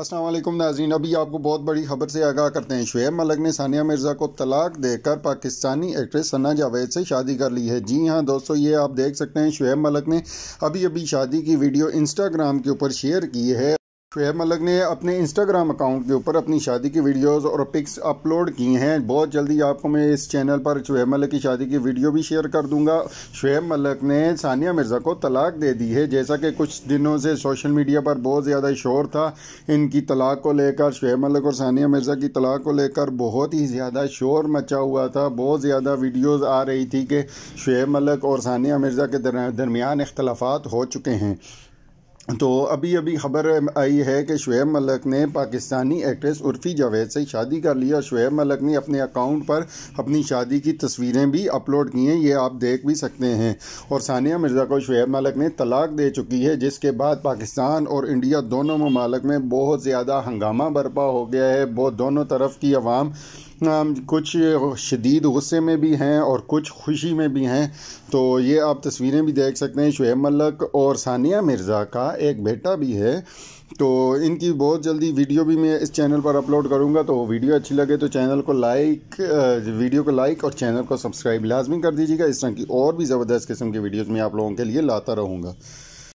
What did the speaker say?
असलम नाजीन अभी आपको बहुत बड़ी खबर से आगाह करते हैं शुएब मलक ने सानिया मिर्ज़ा को तलाक देकर पाकिस्तानी एक्ट्रेस सना जावेद से शादी कर ली है जी हाँ दोस्तों ये आप देख सकते हैं शुएब मलक ने अभी अभी शादी की वीडियो इंस्टाग्राम के ऊपर शेयर की है शुएब मलिक ने अपने इंस्टाग्राम अकाउंट के ऊपर अपनी शादी की वीडियोस और पिक्स अपलोड की हैं बहुत जल्दी आपको मैं इस चैनल पर शुएब मलिक की शादी की वीडियो भी शेयर कर दूंगा शुएब मलिक ने सानिया मिर्ज़ा को तलाक दे दी है जैसा कि कुछ दिनों से सोशल मीडिया पर बहुत ज़्यादा शोर था इनकी तलाक को लेकर शुएब मलिक और सानिया मिर्ज़ा की तलाक को लेकर बहुत ही ज़्यादा शोर मचा हुआ था बहुत ज़्यादा वीडियोज़ आ रही थी कि शुएब मलिक और सानिया मिर्ज़ा के दरमियान इख्तलाफात हो चुके हैं तो अभी अभी खबर आई है कि शुएब मलक ने पाकिस्तानी एक्ट्रेस उर्फी जावेद से शादी कर ली और शुएब मलक ने अपने अकाउंट पर अपनी शादी की तस्वीरें भी अपलोड की हैं ये आप देख भी सकते हैं और सानिया मिर्ज़ा को शुएब मलक ने तलाक दे चुकी है जिसके बाद पाकिस्तान और इंडिया दोनों ममालक में बहुत ज़्यादा हंगामा बर्पा हो गया है बहुत दोनों तरफ की आवाम कुछ शदीद गुस्से में भी हैं और कुछ खुशी में भी हैं तो ये आप तस्वीरें भी देख सकते हैं शुएब मलक और सानिया मिर्ज़ा का एक बेटा भी है तो इनकी बहुत जल्दी वीडियो भी मैं इस चैनल पर अपलोड करूँगा तो वीडियो अच्छी लगे तो चैनल को लाइक वीडियो को लाइक और चैनल को सब्सक्राइब लाजमी कर दीजिएगा इस तरह की और भी ज़बरदस्त किस्म की वीडियोज़ मैं आप लोगों के लिए लाता रहूँगा